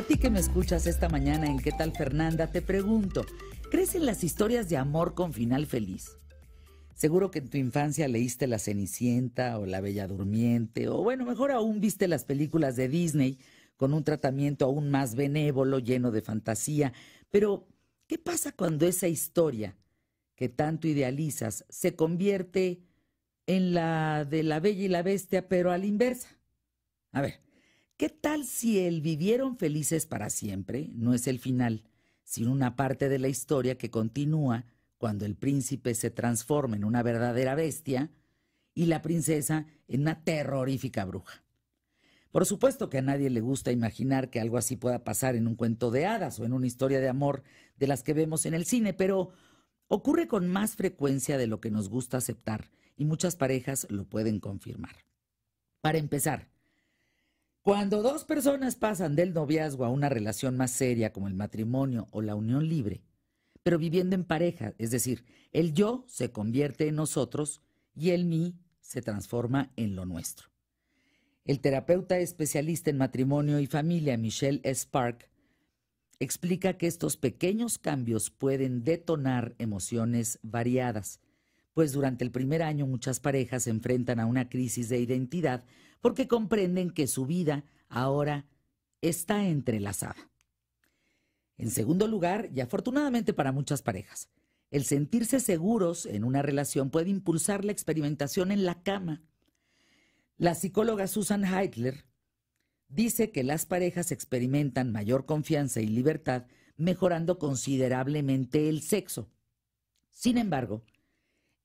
A ti que me escuchas esta mañana en ¿Qué tal Fernanda? Te pregunto, ¿crees en las historias de amor con final feliz? Seguro que en tu infancia leíste La Cenicienta o La Bella Durmiente, o bueno, mejor aún viste las películas de Disney con un tratamiento aún más benévolo, lleno de fantasía. Pero, ¿qué pasa cuando esa historia que tanto idealizas se convierte en la de la Bella y la Bestia, pero a la inversa? A ver, ¿Qué tal si el vivieron felices para siempre no es el final, sino una parte de la historia que continúa cuando el príncipe se transforma en una verdadera bestia y la princesa en una terrorífica bruja? Por supuesto que a nadie le gusta imaginar que algo así pueda pasar en un cuento de hadas o en una historia de amor de las que vemos en el cine, pero ocurre con más frecuencia de lo que nos gusta aceptar y muchas parejas lo pueden confirmar. Para empezar, cuando dos personas pasan del noviazgo a una relación más seria como el matrimonio o la unión libre, pero viviendo en pareja, es decir, el yo se convierte en nosotros y el mí se transforma en lo nuestro. El terapeuta especialista en matrimonio y familia Michelle Spark explica que estos pequeños cambios pueden detonar emociones variadas, pues durante el primer año muchas parejas se enfrentan a una crisis de identidad porque comprenden que su vida ahora está entrelazada. En segundo lugar, y afortunadamente para muchas parejas, el sentirse seguros en una relación puede impulsar la experimentación en la cama. La psicóloga Susan Heitler dice que las parejas experimentan mayor confianza y libertad mejorando considerablemente el sexo. Sin embargo,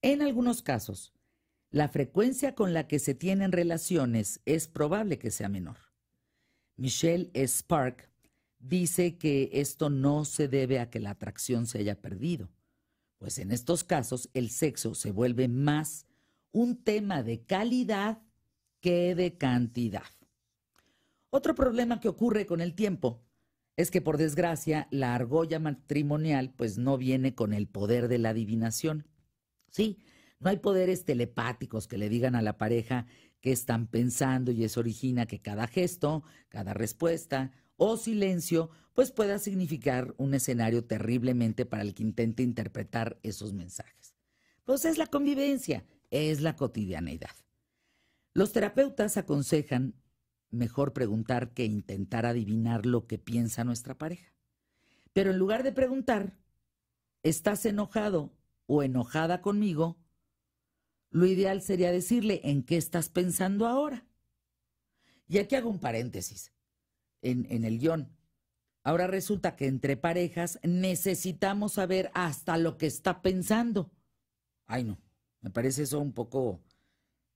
en algunos casos, la frecuencia con la que se tienen relaciones es probable que sea menor. Michelle Spark dice que esto no se debe a que la atracción se haya perdido, pues en estos casos el sexo se vuelve más un tema de calidad que de cantidad. Otro problema que ocurre con el tiempo es que por desgracia la argolla matrimonial pues no viene con el poder de la adivinación. Sí, no hay poderes telepáticos que le digan a la pareja qué están pensando y eso origina que cada gesto, cada respuesta o silencio, pues pueda significar un escenario terriblemente para el que intente interpretar esos mensajes. Pues es la convivencia, es la cotidianeidad. Los terapeutas aconsejan mejor preguntar que intentar adivinar lo que piensa nuestra pareja. Pero en lugar de preguntar, ¿estás enojado o enojada conmigo? Lo ideal sería decirle en qué estás pensando ahora. Y aquí hago un paréntesis en, el guión. Ahora resulta que entre parejas necesitamos saber hasta lo que está pensando. Ay, no, me parece eso un poco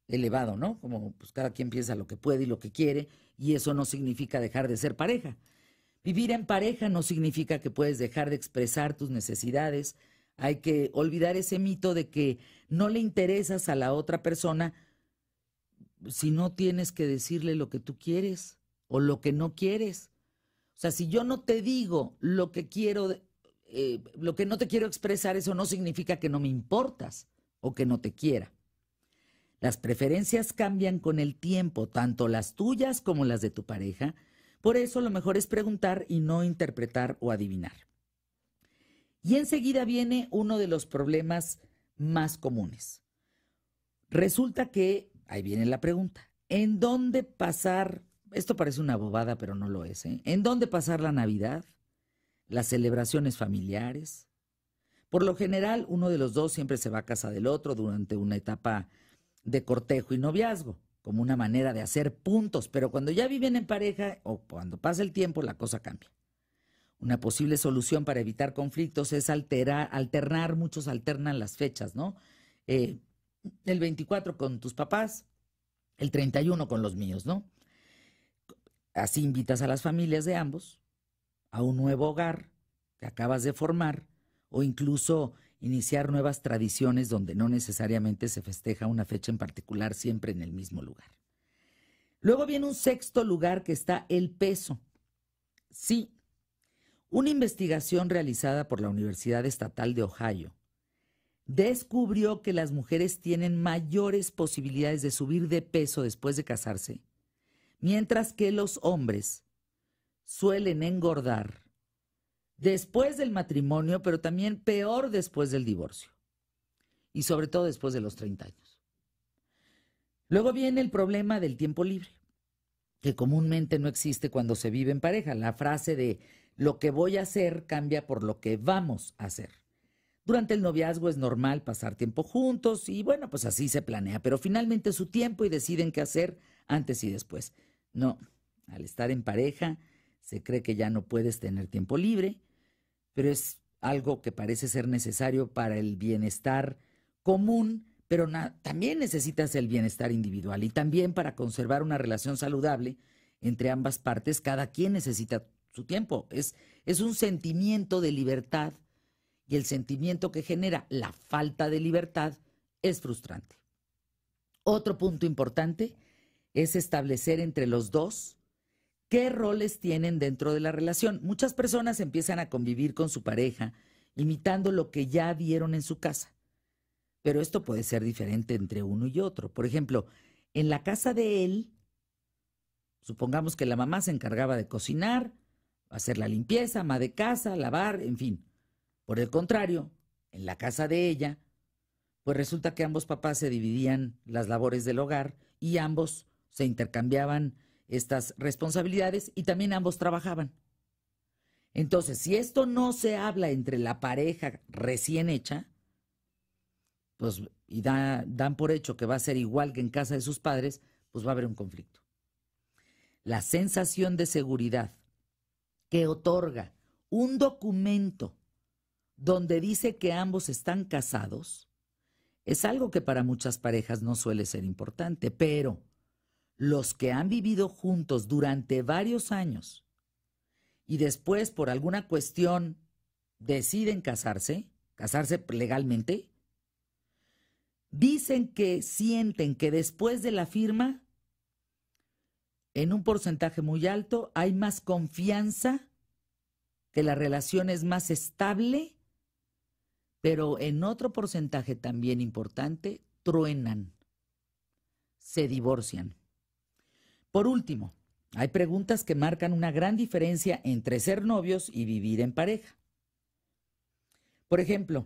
elevado, ¿no? Como pues, cada quien piensa lo que puede y lo que quiere, y eso no significa dejar de ser pareja. Vivir en pareja no significa que puedes dejar de expresar tus necesidades, hay que olvidar ese mito de que no le interesas a la otra persona si no tienes que decirle lo que tú quieres o lo que no quieres. O sea, si yo no te digo lo que quiero, eh, lo que no te quiero expresar, eso no significa que no me importas o que no te quiera. Las preferencias cambian con el tiempo, tanto las tuyas como las de tu pareja. Por eso lo mejor es preguntar y no interpretar o adivinar. Y enseguida viene uno de los problemas más comunes. Resulta que, ahí viene la pregunta, ¿en dónde pasar, esto parece una bobada, pero no lo es, ¿eh? ¿en dónde pasar la Navidad? Las celebraciones familiares. Por lo general, uno de los dos siempre se va a casa del otro durante una etapa de cortejo y noviazgo, como una manera de hacer puntos, pero cuando ya viven en pareja o cuando pasa el tiempo, la cosa cambia. Una posible solución para evitar conflictos es alterar, alternar, muchos alternan las fechas, ¿no? Eh, el 24 con tus papás, el 31 con los míos, ¿no? Así invitas a las familias de ambos a un nuevo hogar que acabas de formar o incluso iniciar nuevas tradiciones donde no necesariamente se festeja una fecha en particular siempre en el mismo lugar. Luego viene un sexto lugar que está el peso. Sí, una investigación realizada por la Universidad Estatal de Ohio descubrió que las mujeres tienen mayores posibilidades de subir de peso después de casarse, mientras que los hombres suelen engordar después del matrimonio, pero también peor después del divorcio y sobre todo después de los 30 años. Luego viene el problema del tiempo libre, que comúnmente no existe cuando se vive en pareja. La frase de lo que voy a hacer cambia por lo que vamos a hacer. Durante el noviazgo es normal pasar tiempo juntos y bueno, pues así se planea, pero finalmente su tiempo y deciden qué hacer antes y después. No, al estar en pareja se cree que ya no puedes tener tiempo libre, pero es algo que parece ser necesario para el bienestar común, pero también necesitas el bienestar individual y también para conservar una relación saludable entre ambas partes, cada quien necesita su tiempo. Es, es un sentimiento de libertad y el sentimiento que genera la falta de libertad es frustrante. Otro punto importante es establecer entre los dos qué roles tienen dentro de la relación. Muchas personas empiezan a convivir con su pareja imitando lo que ya vieron en su casa. Pero esto puede ser diferente entre uno y otro. Por ejemplo, en la casa de él, supongamos que la mamá se encargaba de cocinar, hacer la limpieza, ama de casa, lavar, en fin. Por el contrario, en la casa de ella, pues resulta que ambos papás se dividían las labores del hogar y ambos se intercambiaban estas responsabilidades y también ambos trabajaban. Entonces, si esto no se habla entre la pareja recién hecha, pues y dan por hecho que va a ser igual que en casa de sus padres, pues va a haber un conflicto. La sensación de seguridad que otorga un documento donde dice que ambos están casados, es algo que para muchas parejas no suele ser importante, pero los que han vivido juntos durante varios años y después por alguna cuestión deciden casarse, casarse legalmente, dicen que sienten que después de la firma en un porcentaje muy alto hay más confianza, que la relación es más estable, pero en otro porcentaje también importante, truenan, se divorcian. Por último, hay preguntas que marcan una gran diferencia entre ser novios y vivir en pareja. Por ejemplo,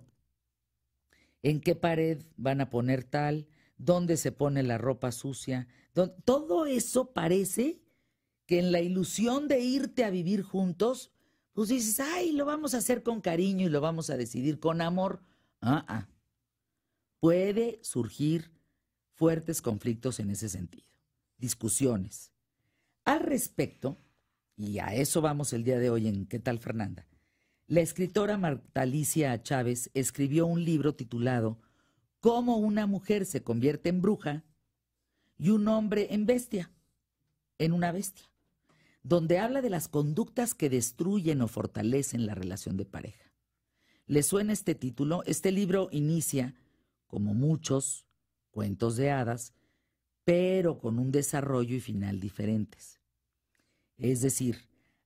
¿en qué pared van a poner tal? dónde se pone la ropa sucia. todo eso parece que en la ilusión de irte a vivir juntos, pues dices, ay, lo vamos a hacer con cariño y lo vamos a decidir con amor. Ah, ah, Puede surgir fuertes conflictos en ese sentido, discusiones. Al respecto, y a eso vamos el día de hoy en ¿Qué tal Fernanda? La escritora Marta Alicia Chávez escribió un libro titulado cómo una mujer se convierte en bruja y un hombre en bestia, en una bestia, donde habla de las conductas que destruyen o fortalecen la relación de pareja. ¿Le suena este título? Este libro inicia, como muchos cuentos de hadas, pero con un desarrollo y final diferentes. Es decir,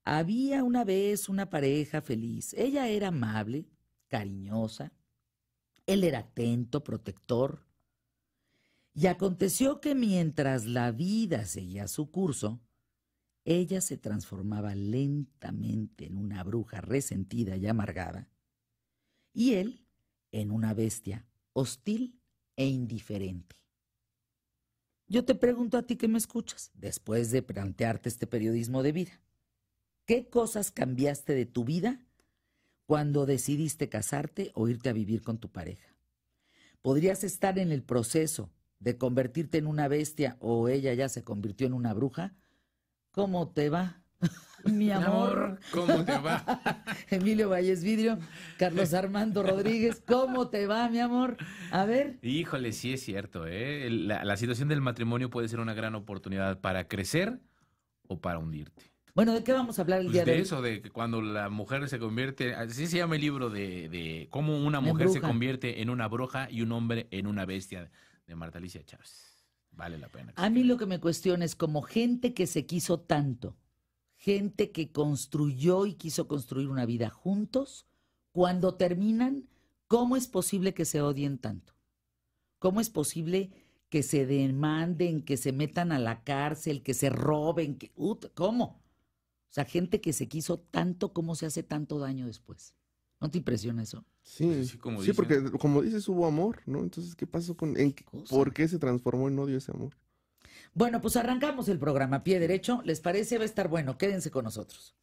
había una vez una pareja feliz. Ella era amable, cariñosa, él era atento, protector. Y aconteció que mientras la vida seguía su curso, ella se transformaba lentamente en una bruja resentida y amargada, y él en una bestia hostil e indiferente. Yo te pregunto a ti que me escuchas, después de plantearte este periodismo de vida, ¿qué cosas cambiaste de tu vida cuando decidiste casarte o irte a vivir con tu pareja. Podrías estar en el proceso de convertirte en una bestia o ella ya se convirtió en una bruja. ¿Cómo te va? Mi amor. ¿Cómo te va? Emilio Valles Vidrio, Carlos Armando Rodríguez, ¿cómo te va, mi amor? A ver. Híjole, sí es cierto, ¿eh? la situación del matrimonio puede ser una gran oportunidad para crecer o para hundirte. Bueno, ¿de qué vamos a hablar el pues día de hoy? De eso, de que cuando la mujer se convierte, así se llama el libro de, cómo una mujer se convierte en una bruja y un hombre en una bestia, de Marta Alicia Chávez. Vale la pena. A mí lo que me cuestiona es como gente que se quiso tanto, gente que construyó y quiso construir una vida juntos, cuando terminan, ¿cómo es posible que se odien tanto? ¿Cómo es posible que se demanden, que se metan a la cárcel, que se roben? Que, ¿Cómo? O sea, gente que se quiso tanto, ¿cómo se hace tanto daño después? ¿No te impresiona eso? Sí, porque como dices, hubo amor, ¿no? Entonces, ¿qué pasó con... ¿Por qué se transformó en odio ese amor? Bueno, pues arrancamos el programa, pie derecho, ¿les parece? Va a estar bueno, quédense con nosotros.